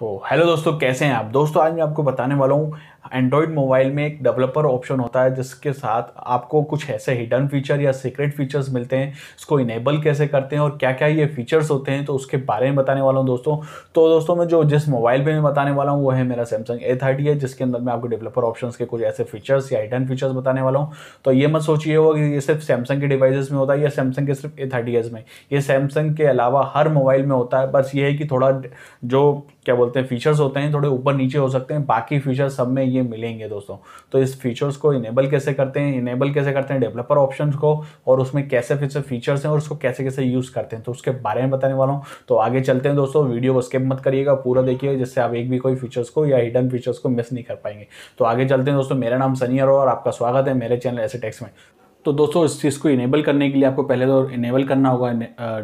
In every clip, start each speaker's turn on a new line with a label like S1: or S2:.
S1: तो हेलो दोस्तों कैसे हैं आप दोस्तों आज मैं आपको बताने वाला हूँ एंड्रॉयड मोबाइल में एक डेवलपर ऑप्शन होता है जिसके साथ आपको कुछ ऐसे हिडन फीचर या सीक्रेट फीचर्स मिलते हैं इसको इनेबल कैसे करते हैं और क्या क्या ये फीचर्स होते हैं तो उसके बारे में बताने वाला हूँ दोस्तों तो दोस्तों मैं जो जिस मोबाइल पर मैं बताने वाला हूँ वो है मेरा सैमसंग ए है जिसके अंदर मैं आपको डेवलपर ऑप्शन के कुछ ऐसे फीचर्स या हिडन फीचर्स बताने वाला हूँ तो ये मत सोचिए वो कि ये सिर्फ सैमसंग के डिवाइस में होता है या सैमसंग के सिर्फ ए थर्टी में ये सैमसंग के अलावा हर मोबाइल में होता है बस ये है कि थोड़ा जो क्या बोलते हैं फीचर्स होते हैं थोड़े ऊपर नीचे हो सकते हैं बाकी फीचर्स सब में ये मिलेंगे दोस्तों तो इस फीचर्स को इनेबल कैसे करते हैं इनेबल कैसे करते हैं डेवलपर ऑप्शन को और उसमें कैसे कैसे फीचर्स हैं और उसको कैसे कैसे यूज़ करते हैं तो उसके बारे में बताने वाला हूँ तो आगे चलते हैं दोस्तों वीडियो को स्किप मत करिएगा पूरा देखिए जिससे आप एक भी कोई फीचर्स को या हिडन फीचर्स को मिस नहीं कर पाएंगे तो आगे चलते हैं दोस्तों मेरा नाम सनी अरोड़ा और आपका स्वागत है मेरे चैनल ऐसे टेक्स में तो दोस्तों इस चीज़ को इनेबल करने के लिए आपको पहले तो इनेबल करना होगा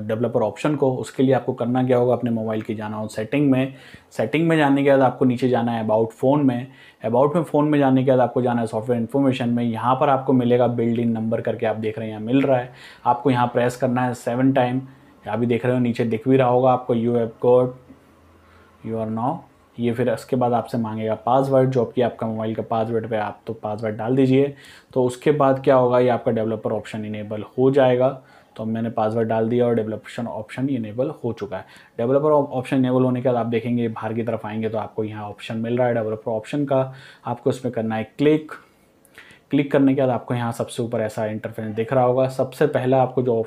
S1: डेवलपर ऑप्शन को उसके लिए आपको करना क्या होगा अपने मोबाइल की जाना हो सेटिंग में सेटिंग में जाने के बाद आपको नीचे जाना है अबाउट फ़ोन में अबाउट में फ़ोन में जाने के बाद आपको जाना है सॉफ्टवेयर इन्फॉर्मेशन में यहाँ पर आपको मिलेगा बिल्ड इन नंबर करके आप देख रहे हैं यहाँ मिल रहा है आपको यहाँ प्रेस करना है सेवन टाइम अभी देख रहे हो नीचे दिख भी रहा होगा आपको you have got you are now ये फिर उसके बाद आपसे मांगेगा पासवर्ड जो कि आपका मोबाइल का पासवर्ड पे आप तो पासवर्ड डाल दीजिए तो उसके बाद क्या होगा ये आपका डेवलपर ऑप्शन इनेबल हो जाएगा तो मैंने पासवर्ड डाल दिया और डेवलपशन ऑप्शन इनेबल हो चुका है डेवलपर ऑप्शन इनेबल होने के बाद आप देखेंगे बाहर की तरफ आएंगे तो आपको यहाँ ऑप्शन मिल रहा है डेवलपर ऑप्शन का आपको इसमें करना है क्लिक क्लिक करने के बाद आपको यहाँ सबसे ऊपर ऐसा इंटरफेस दिख रहा होगा सबसे पहला आपको जो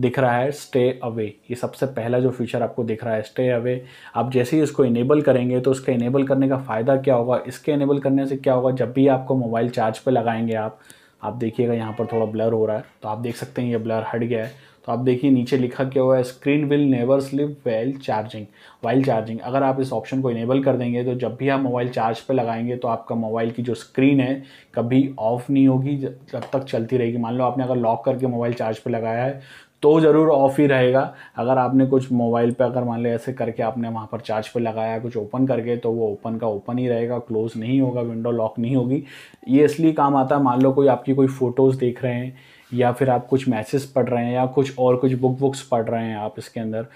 S1: दिख रहा है स्टे अवे ये सबसे पहला जो फीचर आपको दिख रहा है स्टे अवे आप जैसे ही इसको इनेबल करेंगे तो उसका इनेबल करने का फ़ायदा क्या होगा इसके इनेबल करने से क्या होगा जब भी आपको मोबाइल चार्ज पर लगाएंगे आप आप देखिएगा यहाँ पर थोड़ा ब्लर हो रहा है तो आप देख सकते हैं ये ब्लर हट गया है तो आप देखिए नीचे लिखा क्या हुआ है screen will never sleep well charging while charging अगर आप इस ऑप्शन को इनेबल कर देंगे तो जब भी आप मोबाइल चार्ज पर लगाएंगे तो आपका मोबाइल की जो स्क्रीन है कभी ऑफ नहीं होगी जब तक चलती रहेगी मान लो आपने अगर लॉक करके मोबाइल चार्ज पर लगाया है तो ज़रूर ऑफ ही रहेगा अगर आपने कुछ मोबाइल पे अगर मान लें ऐसे करके आपने वहाँ पर चार्ज पे लगाया कुछ ओपन करके तो वो ओपन का ओपन ही रहेगा क्लोज़ नहीं होगा विंडो लॉक नहीं होगी ये इसलिए काम आता है मान लो कोई आपकी कोई फ़ोटोज़ देख रहे हैं या फिर आप कुछ मैसेज पढ़ रहे हैं या कुछ और कुछ बुक बुक्स पढ़ रहे हैं आप इसके अंदर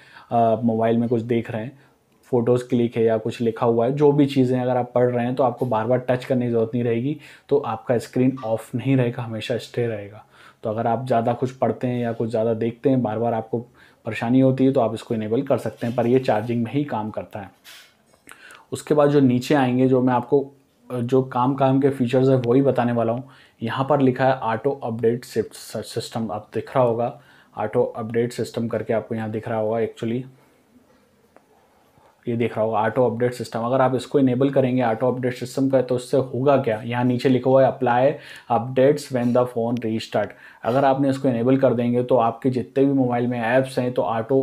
S1: मोबाइल में कुछ देख रहे हैं फ़ोटोज़ क्लिक है या कुछ लिखा हुआ है जो भी चीज़ें अगर आप पढ़ रहे हैं तो आपको बार बार टच करने की ज़रूरत नहीं रहेगी तो आपका स्क्रीन ऑफ नहीं रहेगा हमेशा स्टे रहेगा तो अगर आप ज़्यादा कुछ पढ़ते हैं या कुछ ज़्यादा देखते हैं बार बार आपको परेशानी होती है तो आप इसको इनेबल कर सकते हैं पर ये चार्जिंग में ही काम करता है उसके बाद जो नीचे आएंगे जो मैं आपको जो काम काम के फीचर्स है वही बताने वाला हूँ यहाँ पर लिखा है ऑटो अपडेट सिस्टम आप दिख रहा होगा ऑटो अपडेट सिस्टम करके आपको यहाँ दिख रहा होगा एक्चुअली ये देख रहा होगा ऑटो अपडेट सिस्टम अगर आप इसको इनेबल करेंगे ऑटो अपडेट सिस्टम का तो उससे होगा क्या यहाँ नीचे लिखा हुआ है apply updates when the phone restart अगर आपने इसको इनेबल कर देंगे तो आपके जितने भी मोबाइल में ऐप्स हैं तो ऑटो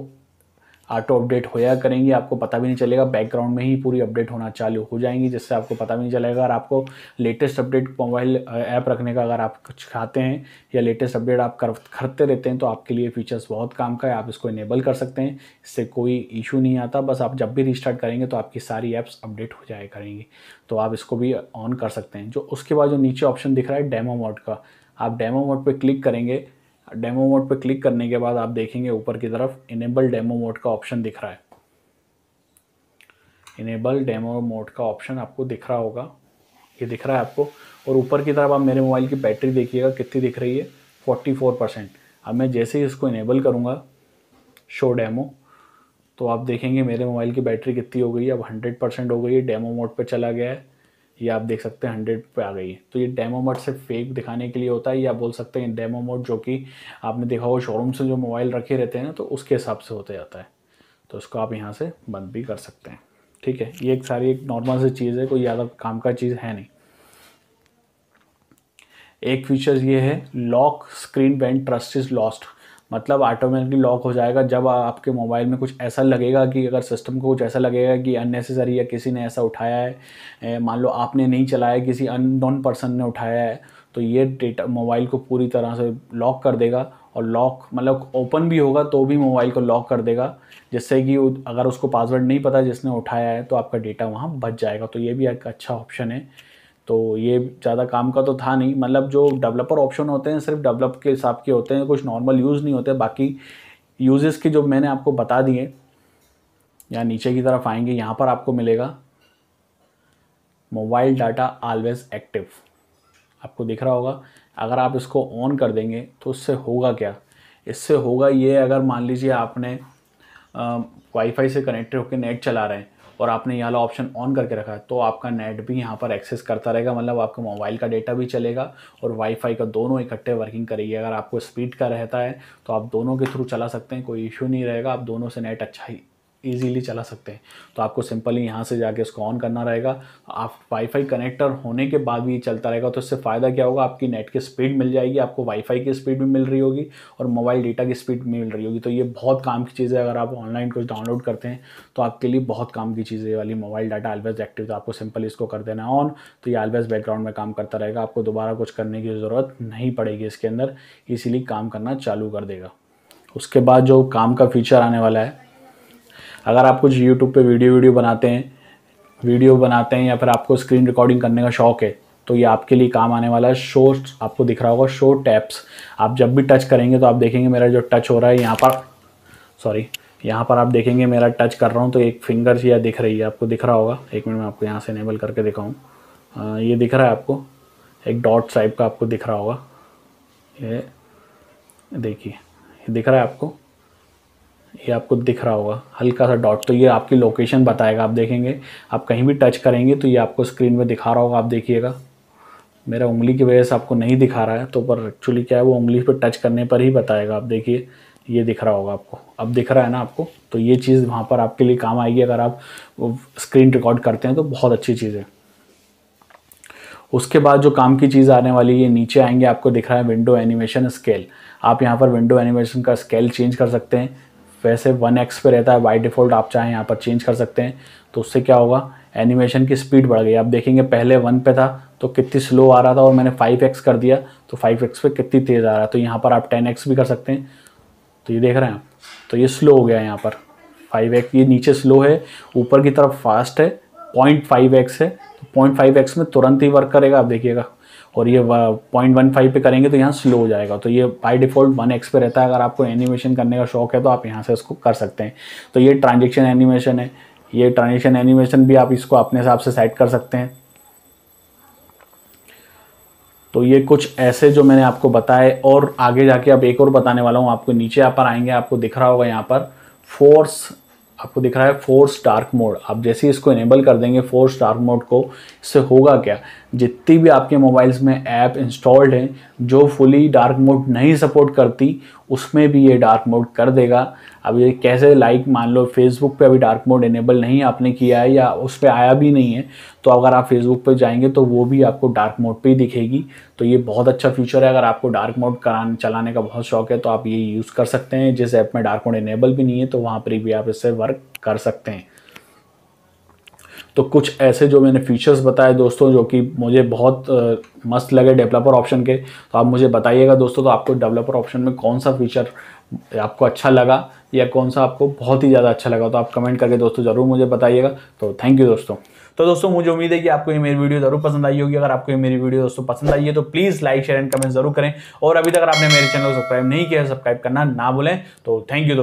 S1: ऑटो अपडेट होया करेंगी आपको पता भी नहीं चलेगा बैकग्राउंड में ही पूरी अपडेट होना चालू हो जाएंगी जिससे आपको पता भी नहीं चलेगा और आपको लेटेस्ट अपडेट मोबाइल ऐप रखने का अगर आप कुछ खाते हैं या लेटेस्ट अपडेट आप कर करते रहते हैं तो आपके लिए फीचर्स बहुत काम का है आप इसको इनेबल कर सकते हैं इससे कोई इशू नहीं आता बस आप जब भी रिस्टार्ट करेंगे तो आपकी सारी ऐप्स अपडेट हो जाया करेंगी तो आप इसको भी ऑन कर सकते हैं जो उसके बाद जो नीचे ऑप्शन दिख रहा है डेमो मोड का आप डेमो मोड पर क्लिक करेंगे डेमो मोड पर क्लिक करने के बाद आप देखेंगे ऊपर की तरफ इनेबल डेमो मोड का ऑप्शन दिख रहा है इनेबल डेमो मोड का ऑप्शन आपको दिख रहा होगा ये दिख रहा है आपको और ऊपर की तरफ आप मेरे मोबाइल की बैटरी देखिएगा कितनी दिख रही है फोर परसेंट अब मैं जैसे ही इसको इनेबल करूँगा शो डेमो तो आप देखेंगे मेरे मोबाइल की बैटरी कितनी हो गई अब 100 परसेंट हो गई है डेमो मोड पर चला गया है ये आप देख सकते हैं हंड्रेड पे आ गई है तो ये डेमो मोड सिर्फ फेक दिखाने के लिए होता है या बोल सकते हैं डेमो मोड जो कि आपने देखा हो शोरूम से जो मोबाइल रखे रहते हैं ना तो उसके हिसाब से होता जाता है तो उसको आप यहाँ से बंद भी कर सकते हैं ठीक है ये एक सारी एक नॉर्मल सी चीज़ है कोई ज़्यादा काम का चीज़ है नहीं एक फीचर ये है लॉक स्क्रीन बैंड ट्रस्ट इज लॉस्ट मतलब ऑटोमेटिकली लॉक हो जाएगा जब आपके मोबाइल में कुछ ऐसा लगेगा कि अगर सिस्टम को कुछ ऐसा लगेगा कि अननेसेसरी या किसी ने ऐसा उठाया है मान लो आपने नहीं चलाया किसी अननोन पर्सन ने उठाया है तो ये डेटा मोबाइल को पूरी तरह से लॉक कर देगा और लॉक मतलब ओपन भी होगा तो भी मोबाइल को लॉक कर देगा जिससे कि अगर उसको पासवर्ड नहीं पता जिसने उठाया है तो आपका डेटा वहाँ बच जाएगा तो ये भी एक अच्छा ऑप्शन है तो ये ज़्यादा काम का तो था नहीं मतलब जो डेवलपर ऑप्शन होते हैं सिर्फ डेवलप के हिसाब के होते हैं कुछ नॉर्मल यूज़ नहीं होते बाकी यूजेस के जो मैंने आपको बता दिए या नीचे की तरफ आएंगे यहाँ पर आपको मिलेगा मोबाइल डाटा ऑलवेज एक्टिव आपको दिख रहा होगा अगर आप इसको ऑन कर देंगे तो उससे होगा क्या इससे होगा ये अगर मान लीजिए आपने वाईफाई से कनेक्टेड होकर नेट चला रहे हैं और आपने ये वाला ऑप्शन ऑन करके रखा है तो आपका नेट भी यहाँ पर एक्सेस करता रहेगा मतलब आपके मोबाइल का डेटा भी चलेगा और वाईफाई का दोनों इकट्ठे वर्किंग करेगी अगर आपको स्पीड का रहता है तो आप दोनों के थ्रू चला सकते हैं कोई इशू नहीं रहेगा आप दोनों से नेट अच्छा ही ईजीली चला सकते हैं तो आपको सिंपली यहाँ से जाके इसको ऑन करना रहेगा आप वाईफाई कनेक्टर होने के बाद भी चलता रहेगा तो इससे फ़ायदा क्या होगा आपकी नेट की स्पीड मिल जाएगी आपको वाईफाई की स्पीड भी मिल रही होगी और मोबाइल डेटा की स्पीड भी मिल रही होगी तो ये बहुत काम की चीज़ है अगर आप ऑनलाइन कुछ डाउनलोड करते हैं तो आपके लिए बहुत काम की चीज़ है वाली मोबाइल डाटा ऑलवेज एक्टिव तो आपको सिंपली इसको कर देना ऑन तो ये ऑलवेज बैकग्राउंड में काम करता रहेगा आपको दोबारा कुछ करने की ज़रूरत नहीं पड़ेगी इसके अंदर इसीलिए काम करना चालू कर देगा उसके बाद जो काम का फीचर आने वाला है अगर आप कुछ यूट्यूब पे वीडियो वीडियो बनाते हैं वीडियो बनाते हैं या फिर आपको स्क्रीन रिकॉर्डिंग करने का शौक है तो ये आपके लिए काम आने वाला है शो आपको दिख रहा होगा शो टैप्स आप जब भी टच करेंगे तो आप देखेंगे मेरा जो टच हो रहा है यहाँ पर सॉरी यहाँ पर आप देखेंगे मेरा टच कर रहा हूँ तो एक फिंगर या दिख रही है आपको दिख रहा होगा एक मिनट में आपको यहाँ से इनेबल करके दिखाऊँ ये दिख रहा है आपको एक डॉट टाइप का आपको दिख रहा होगा ये देखिए दिख रहा है आपको ये आपको दिख रहा होगा हल्का सा डॉट तो ये आपकी लोकेशन बताएगा आप देखेंगे आप कहीं भी टच करेंगे तो ये आपको स्क्रीन में दिखा रहा होगा आप देखिएगा मेरा उंगली की वजह से आपको नहीं दिखा रहा है तो पर एक्चुअली क्या है वो उंगली पर टच करने पर ही बताएगा आप देखिए ये दिख रहा होगा आपको अब दिख रहा है ना आपको तो ये चीज़ वहाँ पर आपके लिए काम आएगी अगर आप स्क्रीन रिकॉर्ड करते हैं तो बहुत अच्छी चीज़ है उसके बाद जो काम की चीज़ आने वाली है नीचे आएंगे आपको दिख रहा है विंडो एनिमेशन स्केल आप यहाँ पर विंडो एनिमेशन का स्केल चेंज कर सकते हैं वैसे वन एक्स पे रहता है बाई डिफ़ॉल्ट आप चाहें यहाँ पर चेंज कर सकते हैं तो उससे क्या होगा एनिमेशन की स्पीड बढ़ गई आप देखेंगे पहले वन पे था तो कितनी स्लो आ रहा था और मैंने फाइव एक्स कर दिया तो फाइव एक्स पे कितनी तेज़ आ रहा है तो यहाँ पर आप टेन एक्स भी कर सकते हैं तो ये देख रहे हैं आप तो ये स्लो हो गया है यहाँ पर फाइव एक्स ये नीचे स्लो है ऊपर की तरफ फास्ट है पॉइंट फाइव एक्स है तो पॉइंट फाइव एक्स में तुरंत ही वर्क करेगा आप देखिएगा और ये पॉइंट वन फाइव पर करेंगे तो यहाँ स्लो हो जाएगा तो ये बाई डिफ़ॉल्ट वन एक्स पे रहता है अगर आपको एनिमेशन करने का शौक है तो आप यहाँ से इसको कर सकते हैं तो ये ट्रांजेक्शन एनिमेशन है ये ट्रांजेक्शन एनिमेशन भी आप इसको अपने हिसाब से सेट कर सकते हैं तो ये कुछ ऐसे जो मैंने आपको बताए और आगे जाके अब एक और बताने वाला हूँ आपको नीचे यहाँ पर आएंगे आपको दिख रहा होगा यहाँ पर फोर्स आपको दिख रहा है फोर्स डार्क मोड आप जैसे ही इसको इनेबल कर देंगे फोर्स डार्क मोड को इससे होगा क्या जितनी भी आपके मोबाइल्स में ऐप इंस्टॉल्ड हैं जो फुली डार्क मोड नहीं सपोर्ट करती उसमें भी ये डार्क मोड कर देगा अब ये कैसे लाइक मान लो फेसबुक पे अभी डार्क मोड इनेबल नहीं आपने किया है या उस पर आया भी नहीं है तो अगर आप फेसबुक पे जाएंगे तो वो भी आपको डार्क मोड पे ही दिखेगी तो ये बहुत अच्छा फीचर है अगर आपको डार्क मोड कराने चलाने का बहुत शौक है तो आप ये यूज़ कर सकते हैं जिस ऐप में डार्क मोड इनेबल भी नहीं है तो वहाँ पर भी आप इससे वर्क कर सकते हैं तो कुछ ऐसे जो मैंने फीचर्स बताए दोस्तों जो कि मुझे बहुत मस्त लगे डेवलपर ऑप्शन के तो आप मुझे बताइएगा दोस्तों तो आपको डेवलपर ऑप्शन में कौन सा फीचर आपको अच्छा लगा या कौन सा आपको बहुत ही ज़्यादा अच्छा लगा तो आप कमेंट करके दोस्तों ज़रूर मुझे बताइएगा तो थैंक यू दोस्तों तो दोस्तों मुझे उम्मीद है कि आपको ये मेरी वीडियो जरूर पसंद आई होगी अगर आपको ये मेरी वीडियो दोस्तों पसंद आई है तो please like share and comment जरूर करें और अभी तक आपने मेरे चैनल को सब्सक्राइब नहीं किया सब्सक्राइब करना ना भूलें तो थैंक यू दोस्तों